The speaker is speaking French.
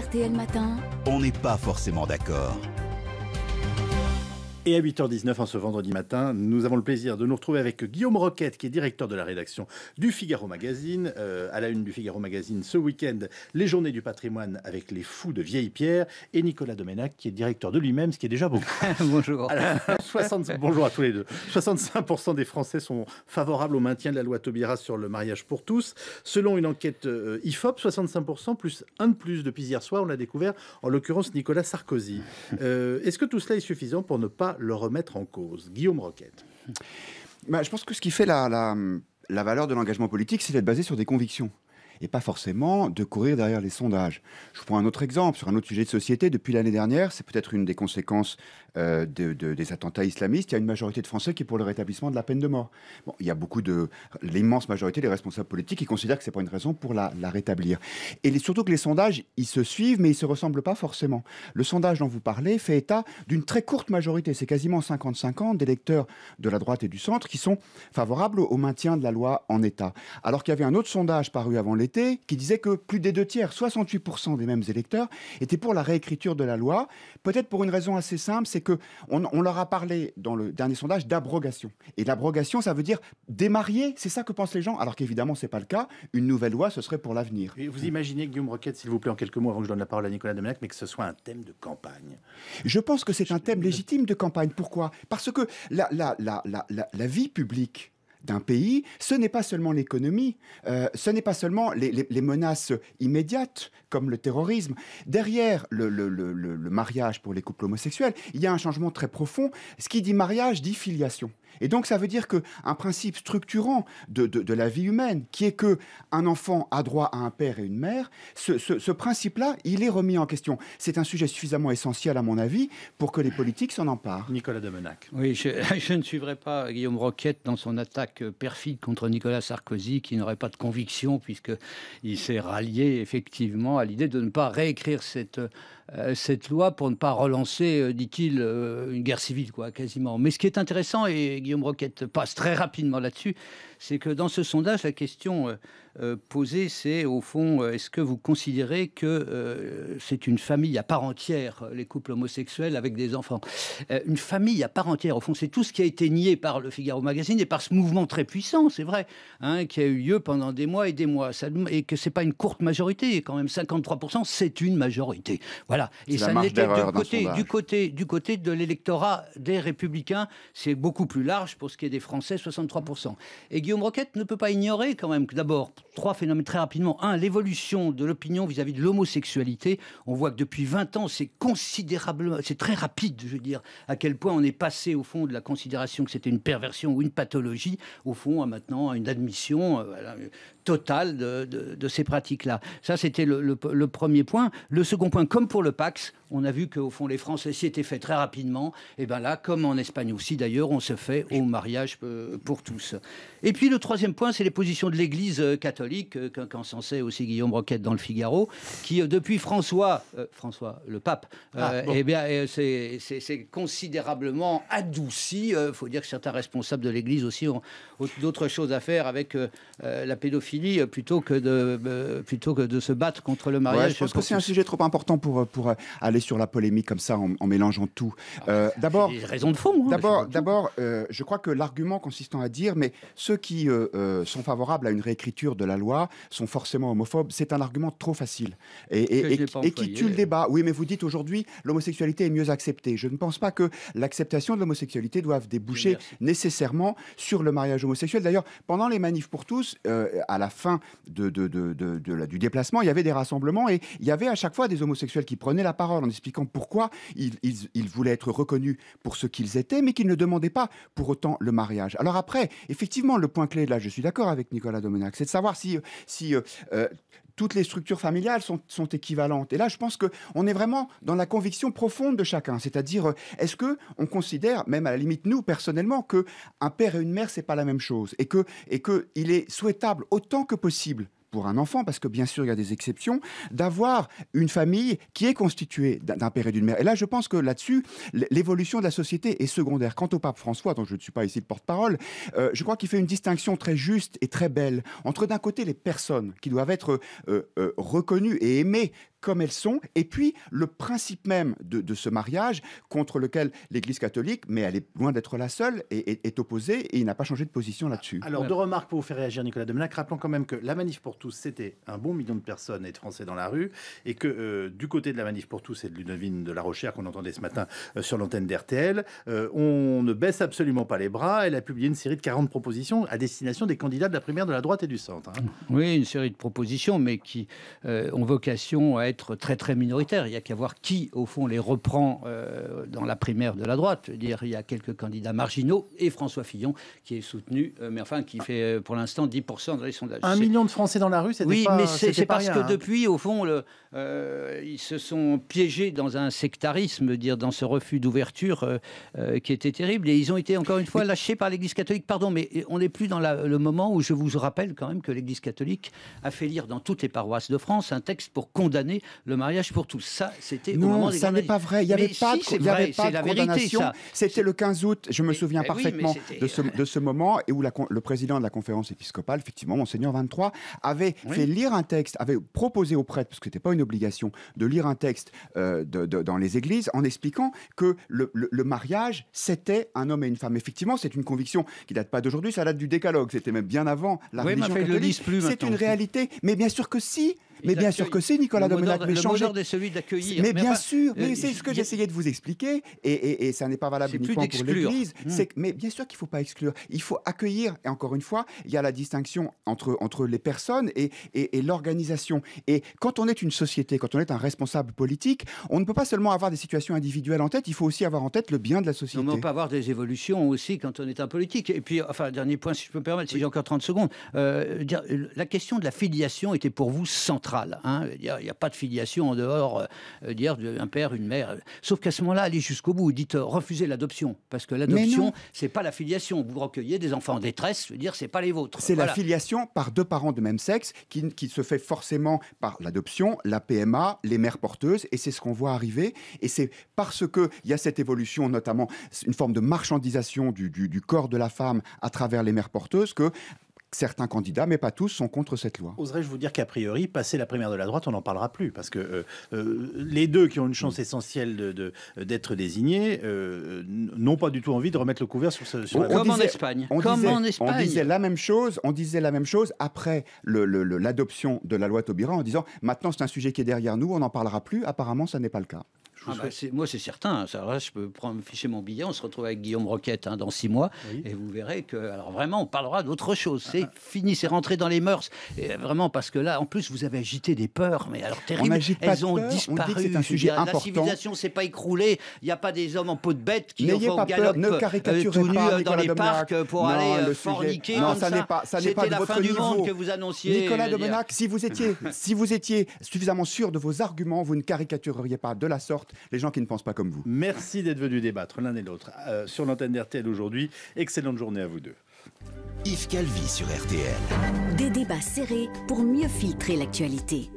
RTL Matin. On n'est pas forcément d'accord. Et à 8h19 en ce vendredi matin, nous avons le plaisir de nous retrouver avec Guillaume Roquette, qui est directeur de la rédaction du Figaro Magazine. Euh, à la une du Figaro Magazine ce week-end, les journées du patrimoine avec les fous de vieille pierre. Et Nicolas Domenac, qui est directeur de lui-même, ce qui est déjà beaucoup. bonjour. bonjour à tous les deux. 65% des Français sont favorables au maintien de la loi Taubira sur le mariage pour tous. Selon une enquête euh, IFOP, 65% plus un de plus depuis hier soir, on l'a découvert, en l'occurrence Nicolas Sarkozy. Euh, est-ce que tout cela est suffisant pour ne pas le remettre en cause. Guillaume Roquette. Bah, je pense que ce qui fait la valeur de l'engagement politique, c'est d'être basé sur des convictions et pas forcément de courir derrière les sondages. Je vous prends un autre exemple sur un autre sujet de société. Depuis l'année dernière, c'est peut-être une des conséquences euh, de, des attentats islamistes, il y a une majorité de Français qui est pour le rétablissement de la peine de mort. Bon, il y a beaucoup de... L'immense majorité des responsables politiques qui considèrent que ce n'est pas une raison pour la, rétablir. Et surtout que les sondages, ils se suivent, mais ils ne se ressemblent pas forcément. Le sondage dont vous parlez fait état d'une très courte majorité, c'est quasiment 50-50 d'électeurs de la droite et du centre qui sont favorables au, au maintien de la loi en état. Alors qu'il y avait un autre sondage paru avant les qui disait que plus des deux tiers, 68% des mêmes électeurs, étaient pour la réécriture de la loi, peut-être pour une raison assez simple, c'est que on, leur a parlé dans le dernier sondage d'abrogation. Et l'abrogation, ça veut dire démarier, c'est ça que pensent les gens, alors qu'évidemment, c'est pas le cas. Une nouvelle loi, ce serait pour l'avenir. Vous imaginez, Guillaume Roquette, s'il vous plaît, en quelques mots, avant que je donne la parole à Nicolas Domenac, mais que ce soit un thème de campagne Je pense que c'est un thème légitime de campagne. Pourquoi Parce que la, la vie publique d'un pays, ce n'est pas seulement l'économie, euh, ce n'est pas seulement les, menaces immédiates comme le terrorisme. Derrière le mariage pour les couples homosexuels, il y a un changement très profond. Ce qui dit mariage dit filiation. Et donc ça veut dire qu'un principe structurant de, de, la vie humaine, qui est que un enfant a droit à un père et une mère, ce, ce, principe-là, il est remis en question. C'est un sujet suffisamment essentiel, à mon avis, pour que les politiques s'en emparent. Nicolas Domenac. Oui, je, ne suivrai pas Guillaume Roquette dans son attaque perfide contre Nicolas Sarkozy, qui n'aurait pas de conviction, puisqu'il s'est rallié effectivement à l'idée de ne pas réécrire cette euh, cette loi pour ne pas relancer, euh, dit-il, euh, une guerre civile, quoi, quasiment. Mais ce qui est intéressant, et Guillaume Roquette passe très rapidement là-dessus, c'est que dans ce sondage, la question euh, euh, posée, c'est au fond, euh, est-ce que vous considérez que c'est une famille à part entière, les couples homosexuels avec des enfants Une famille à part entière, au fond, c'est tout ce qui a été nié par le Figaro Magazine et par ce mouvement très puissant, c'est vrai, hein, qui a eu lieu pendant des mois et des mois, et que n'est pas une courte majorité, quand même 53%, c'est une majorité. Voilà. Et ça n'était du côté, du, côté, du côté de l'électorat des républicains, c'est beaucoup plus large pour ce qui est des Français, 63%. Mmh. Et Guillaume Roquette ne peut pas ignorer quand même que d'abord, trois phénomènes très rapidement. Un, l'évolution de l'opinion vis-à-vis de l'homosexualité. On voit que depuis 20 ans, c'est considérablement, c'est très rapide, je veux dire, à quel point on est passé au fond de la considération que c'était une perversion ou une pathologie, au fond, à maintenant à une admission euh, totale de, ces pratiques-là. Ça, c'était le, le premier point. Le second point, comme pour le Pax, on a vu qu'au fond, les Français s'y étaient faits très rapidement. Et bien là, comme en Espagne aussi d'ailleurs, on se fait au mariage euh, pour tous. Et puis le troisième point, c'est les positions de l'Église euh, catholique, euh, sait aussi Guillaume Roquette dans le Figaro, qui depuis François, François le pape, ah, eh bien, c'est considérablement adouci. Il faut dire que certains responsables de l'Église aussi ont, d'autres choses à faire avec la pédophilie plutôt que, de, plutôt que de se battre contre le mariage. je pense que c'est un sujet trop important pour, pour aller sur la polémique comme ça en, mélangeant tout. Ah, euh, d'abord, raison de fond. Hein, d'abord, d'abord, je crois que l'argument consistant à dire, mais ceux qui euh, euh, sont favorables à une réécriture de la loi sont forcément homophobes, c'est un argument trop facile et, qui tue le débat. Oui, mais vous dites aujourd'hui l'homosexualité est mieux acceptée. Je ne pense pas que l'acceptation de l'homosexualité doive déboucher nécessairement sur le mariage homosexuel. D'ailleurs, pendant les manifs pour tous, euh, à la fin de, de, du déplacement, il y avait des rassemblements et il y avait à chaque fois des homosexuels qui prenaient la parole en expliquant pourquoi ils, ils voulaient être reconnus pour ce qu'ils étaient, mais qu'ils ne demandaient pas pour autant le mariage. Alors après, effectivement, le point clé, là je suis d'accord avec Nicolas Domenac, c'est de savoir si, euh, euh, toutes les structures familiales sont, équivalentes. Et là, je pense qu'on est vraiment dans la conviction profonde de chacun. C'est-à-dire, euh, est-ce que on considère, même à la limite nous personnellement, que un père et une mère c'est pas la même chose, et que et que il est souhaitable autant que possible pour un enfant, parce que bien sûr il y a des exceptions, d'avoir une famille qui est constituée d'un père et d'une mère. Et là, je pense que là-dessus, l'évolution de la société est secondaire. Quant au pape François, dont je ne suis pas ici le porte-parole, euh, je crois qu'il fait une distinction très juste et très belle entre d'un côté les personnes qui doivent être euh, euh, reconnues et aimées comme elles sont, et puis le principe même de, ce mariage contre lequel l'Église catholique, mais elle est loin d'être la seule, est, est, opposée et il n'a pas changé de position là-dessus. Alors, deux remarques pour vous faire réagir, Nicolas Demelac, rappelant quand même que la manif pour tous, c'était un bon million de personnes et de Français dans la rue, et que euh, du côté de la manif pour tous et de Ludovine de la Rochère qu'on entendait ce matin euh, sur l'antenne d'RTL, euh, on ne baisse absolument pas les bras. Elle a publié une série de 40 propositions à destination des candidats de la primaire de la droite et du centre. Hein. Oui, une série de propositions, mais qui ont vocation à être être très très minoritaire. Il y a qu'à voir qui, au fond, les reprend euh, dans la primaire de la droite. Dire, il y a quelques candidats marginaux et François Fillon qui est soutenu, euh, mais enfin qui fait euh, pour l'instant 10% dans les sondages. Un million de Français dans la rue, c'est oui, pas, mais c'est parce que hein. depuis, au fond, ils se sont piégés dans un sectarisme, dire dans ce refus d'ouverture qui était terrible. Et ils ont été encore une fois lâchés par l'Église catholique. Pardon, mais on n'est plus dans le moment où je vous rappelle quand même que l'Église catholique a fait lire dans toutes les paroisses de France un texte pour condamner le mariage pour tous. Ça, c'était au moment ça n'est pas vrai. Il n'y avait pas de, y avait pas condamnation. C'était le 15 août, je me souviens eh parfaitement euh, de, ce, moment, et où le président de la conférence épiscopale, effectivement, Monseigneur 23, avait fait lire un texte, avait proposé aux prêtres, parce que ce n'était pas une obligation, de lire un texte euh, dans les églises, en expliquant que le, mariage, c'était un homme et une femme. Effectivement, c'est une conviction qui date pas d'aujourd'hui, ça date du décalogue, c'était même bien avant la oui, religion catholique. C'est une réalité, mais bien sûr que si mais bien sûr que c'est, Nicolas Domenac. Mais changer. est celui d'accueillir. Mais, mais, bien sûr, mais euh, c'est ce que j'essayais de vous expliquer, et, ça n'est pas valable uniquement pour l'Église. Hmm. Mais bien sûr qu'il ne faut pas exclure. Il faut accueillir, et encore une fois, il y a la distinction entre, entre les personnes et, l'organisation. Et quand on est une société, quand on est un responsable politique, on ne peut pas seulement avoir des situations individuelles en tête, il faut aussi avoir en tête le bien de la société. On ne peut peut avoir des évolutions aussi quand on est un politique. Et puis, enfin, dernier point, si je peux me permettre, si j'ai encore 30 secondes, euh, la question de la filiation était pour vous centrale. Hein, il n'y a, pas de filiation en dehors euh, d'un père, une mère. Sauf qu'à ce moment-là, allez jusqu'au bout. Dites refuser refusez l'adoption parce que l'adoption, c'est pas la filiation. Vous recueillez des enfants en détresse. Je veux dire, c'est pas les vôtres. C'est la filiation par deux parents de même sexe qui, se fait forcément par l'adoption, la PMA, les mères porteuses, et c'est ce qu'on voit arriver. Et c'est parce que il y a cette évolution, notamment une forme de marchandisation du, du corps de la femme à travers les mères porteuses, que certains candidats, mais pas tous, sont contre cette loi. Oserais-je vous dire qu'a priori, passer la primaire de la droite, on n'en parlera plus, parce que euh, euh, les deux qui ont une chance mm. essentielle d'être de, désignés euh, n'ont pas du tout envie de remettre le couvert sur Comme, en, Espagne. en Espagne. On disait la même chose. On disait la même chose après l'adoption de la loi Taubira en disant maintenant c'est un sujet qui est derrière nous, on n'en parlera plus. Apparemment, ça n'est pas le cas. Ah bah. moi, c'est certain. Hein, ça, je peux prendre, ficher mon billet. On se retrouve avec Guillaume Roquette hein, dans six mois. Et vous verrez que, alors vraiment, on parlera d'autre chose. C'est ah, ah. fini, c'est rentré dans les mœurs. Et vraiment, parce que là, en plus, vous avez agité des peurs, mais alors terrible, Elles ont disparu. c'est un sujet La important. civilisation s'est pas écroulée. Il n'y a pas des hommes en peau de bête qui font peur, ne euh, caricaturez pas tout euh, dans les parcs euh, pour aller le forniquer. Non, ça, n'est pas, ça n'est pas la votre fin du monde que vous annonciez. Nicolas Domenac, si vous étiez, si vous étiez suffisamment sûr de vos arguments, vous ne caricatureriez pas de la sorte les gens qui ne pensent pas comme vous. Merci d'être venus débattre l'un et l'autre euh, sur l'antenne d'RTL aujourd'hui. Excellente journée à vous deux. Yves Calvi sur RTL. Des débats serrés pour mieux filtrer l'actualité.